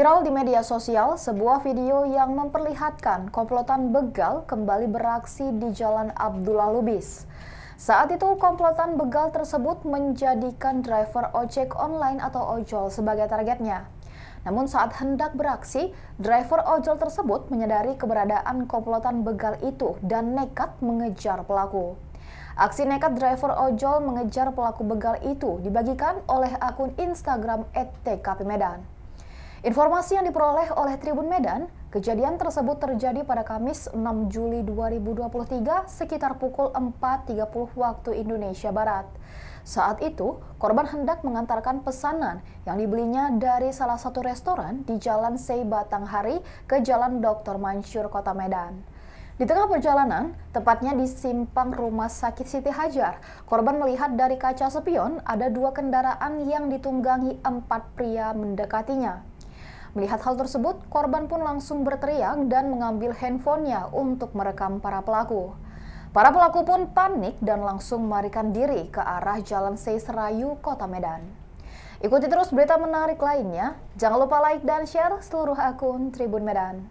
Viral di media sosial, sebuah video yang memperlihatkan komplotan begal kembali beraksi di Jalan Abdullah Lubis. Saat itu, komplotan begal tersebut menjadikan driver ojek online atau ojol sebagai targetnya. Namun saat hendak beraksi, driver ojol tersebut menyadari keberadaan komplotan begal itu dan nekat mengejar pelaku. Aksi nekat driver ojol mengejar pelaku begal itu dibagikan oleh akun Instagram @tkpmedan. Medan. Informasi yang diperoleh oleh Tribun Medan, kejadian tersebut terjadi pada Kamis 6 Juli 2023 sekitar pukul 4.30 waktu Indonesia Barat. Saat itu, korban hendak mengantarkan pesanan yang dibelinya dari salah satu restoran di Jalan Sei Batanghari ke Jalan Dr. Mansur, Kota Medan. Di tengah perjalanan, tepatnya di simpang rumah sakit Siti Hajar, korban melihat dari kaca sepion ada dua kendaraan yang ditunggangi empat pria mendekatinya. Melihat hal tersebut, korban pun langsung berteriak dan mengambil handphonenya untuk merekam para pelaku. Para pelaku pun panik dan langsung melarikan diri ke arah Jalan Seisrayu, Kota Medan. Ikuti terus berita menarik lainnya. Jangan lupa like dan share seluruh akun Tribun Medan.